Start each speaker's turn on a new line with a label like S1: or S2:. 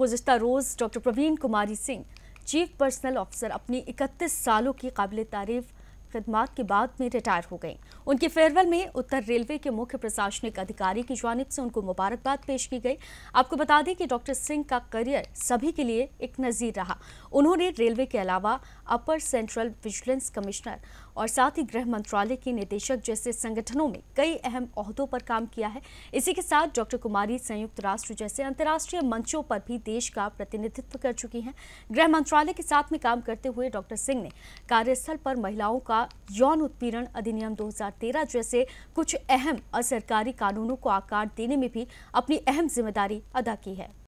S1: गुजशत रोज़ doctor Praveen Kumari Singh chief personnel officer अपनी इकतीस सालों की काबिल तारीफ खदमात के बाद में रिटायर हो गए उनके फेयरवेल में उत्तर रेलवे के मुख्य प्रशासनिक अधिकारी की जानब से उनको मुबारकबाद पेश की गई आपको बता दें कि डॉक्टर सिंह का करियर सभी के लिए एक नज़ीर रहा उन्होंने रेलवे के अलावा अपर सेंट्रल विजिलेंस कमिश्नर और साथ ही गृह मंत्रालय के निदेशक जैसे संगठनों में कई अहम अहदों पर काम किया है इसी के साथ डॉक्टर कुमारी संयुक्त राष्ट्र जैसे अंतर्राष्ट्रीय मंचों पर भी देश का प्रतिनिधित्व कर चुकी हैं गृह मंत्रालय के साथ में काम करते हुए डॉक्टर सिंह ने कार्यस्थल पर महिलाओं का यौन उत्पीड़न अधिनियम 2013 जैसे कुछ अहम असरकारी कानूनों को आकार देने में भी अपनी अहम जिम्मेदारी अदा की है